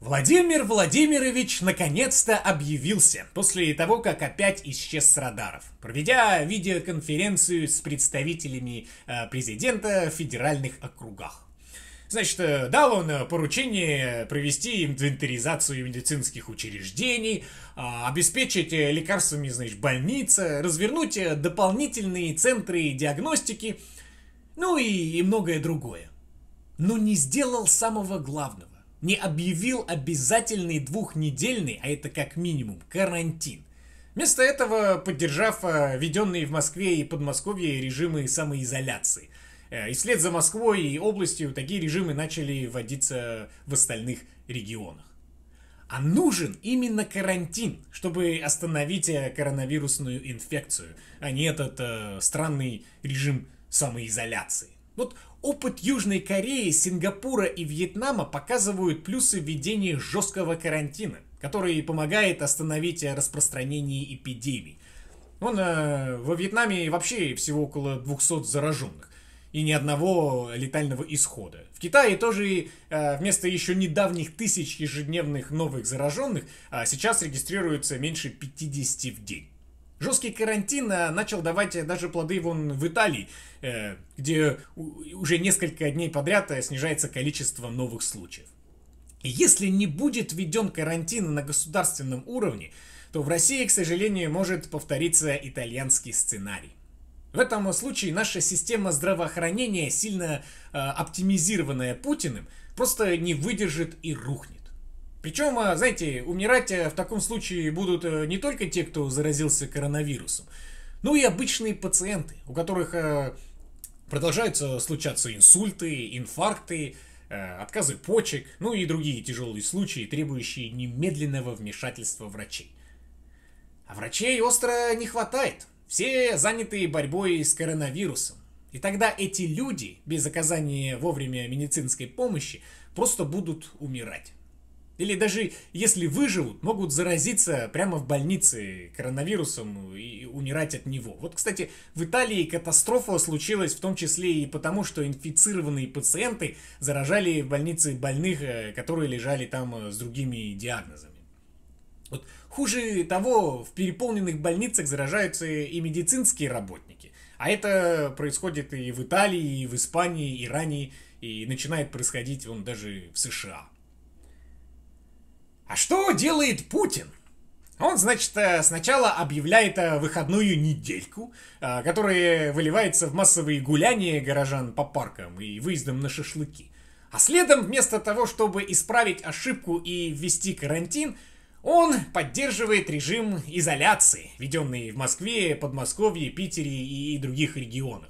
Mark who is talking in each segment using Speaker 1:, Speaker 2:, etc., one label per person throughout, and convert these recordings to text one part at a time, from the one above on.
Speaker 1: Владимир Владимирович наконец-то объявился после того, как опять исчез с радаров, проведя видеоконференцию с представителями э, президента в федеральных округах. Значит, э, дал он э, поручение провести инвентаризацию медицинских учреждений, а, обеспечить э, лекарствами, значит, больницы, развернуть дополнительные центры диагностики, ну и, и многое другое. Но не сделал самого главного. Не объявил обязательный двухнедельный, а это как минимум, карантин. Вместо этого поддержав введенные в Москве и Подмосковье режимы самоизоляции – Э, и вслед за Москвой и областью такие режимы начали вводиться в остальных регионах. А нужен именно карантин, чтобы остановить э, коронавирусную инфекцию, а не этот э, странный режим самоизоляции. Вот опыт Южной Кореи, Сингапура и Вьетнама показывают плюсы введения жесткого карантина, который помогает остановить э, распространение эпидемий. Он э, во Вьетнаме вообще всего около 200 зараженных и ни одного летального исхода. В Китае тоже э, вместо еще недавних тысяч ежедневных новых зараженных э, сейчас регистрируется меньше 50 в день. Жесткий карантин э, начал давать даже плоды вон в Италии, где уже несколько дней подряд снижается количество новых случаев. Если не будет введен карантин на государственном уровне, то в России, к сожалению, может повториться итальянский сценарий. В этом случае наша система здравоохранения, сильно э, оптимизированная Путиным, просто не выдержит и рухнет. Причем, э, знаете, умирать э, в таком случае будут э, не только те, кто заразился коронавирусом, но и обычные пациенты, у которых э, продолжаются случаться инсульты, инфаркты, э, отказы почек, ну и другие тяжелые случаи, требующие немедленного вмешательства врачей. А врачей остро не хватает – все заняты борьбой с коронавирусом. И тогда эти люди, без оказания вовремя медицинской помощи, просто будут умирать. Или даже если выживут, могут заразиться прямо в больнице коронавирусом и умирать от него. Вот, кстати, в Италии катастрофа случилась в том числе и потому, что инфицированные пациенты заражали в больнице больных, э, которые лежали там э, с другими диагнозами. Вот хуже того, в переполненных больницах заражаются и медицинские работники. А это происходит и в Италии, и в Испании, и ранее, и начинает происходить он даже в США. А что делает Путин? Он, значит, э, сначала объявляет э, выходную недельку, э, которая выливается в массовые гуляния горожан по паркам и выездам на шашлыки. А следом, вместо того, чтобы исправить ошибку и ввести карантин, он поддерживает режим изоляции, введенный в Москве, Подмосковье, Питере и других регионах.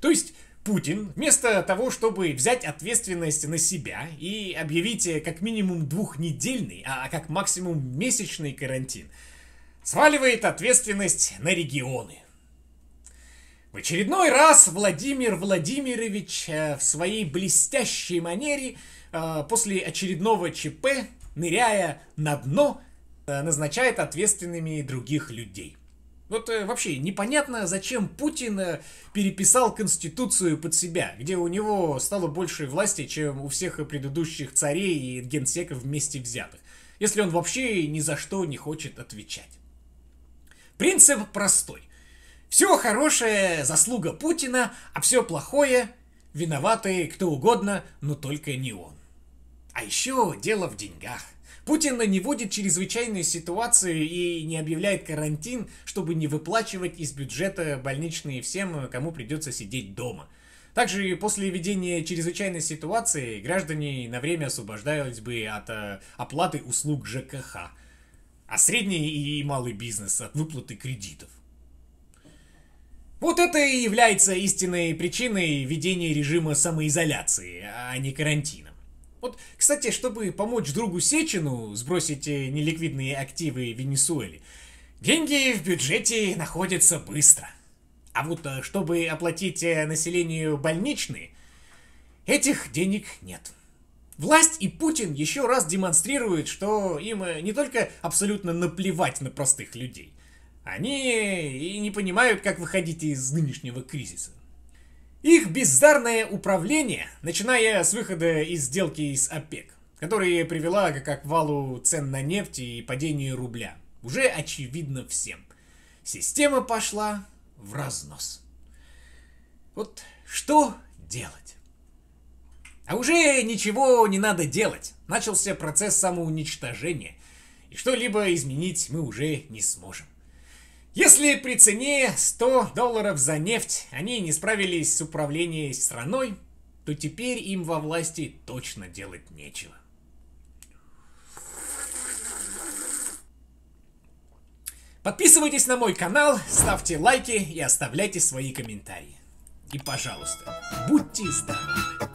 Speaker 1: То есть Путин, вместо того, чтобы взять ответственность на себя и объявить э, как минимум двухнедельный, а, а как максимум месячный карантин, сваливает ответственность на регионы. В очередной раз Владимир Владимирович э, в своей блестящей манере э, после очередного ЧП ныряя на дно, э, назначает ответственными других людей. Вот э, вообще непонятно, зачем Путин э, переписал Конституцию под себя, где у него стало больше власти, чем у всех предыдущих царей и генсеков вместе взятых, если он вообще ни за что не хочет отвечать. Принцип простой. Все хорошее – заслуга Путина, а все плохое – виноваты кто угодно, но только не он. А еще дело в деньгах. Путин не вводит чрезвычайную ситуацию и не объявляет карантин, чтобы не выплачивать из бюджета больничные всем, кому придется сидеть дома. Также после введения чрезвычайной ситуации граждане на время освобождались бы от э, оплаты услуг ЖКХ, а средний и малый бизнес от выплаты кредитов. Вот это и является истинной причиной введения режима самоизоляции, а не карантина. Вот, кстати, чтобы помочь другу Сечину сбросить э, неликвидные активы Венесуэли, деньги в бюджете находятся быстро. А вот э, чтобы оплатить э, населению больничные, этих денег нет. Власть и Путин еще раз демонстрируют, что им не только абсолютно наплевать на простых людей, они и не понимают, как выходить из нынешнего кризиса. Их бездарное управление, начиная с выхода из сделки с ОПЕК, которая привела к валу цен на нефть и падению рубля, уже очевидно всем. Система пошла в разнос. Вот что делать? А уже ничего не надо делать. Начался процесс самоуничтожения. И что-либо изменить мы уже не сможем. Если при цене 100 долларов за нефть они не справились с управлением страной, то теперь им во власти точно делать нечего. Подписывайтесь на мой канал, ставьте лайки и оставляйте свои комментарии. И пожалуйста, будьте здоровы!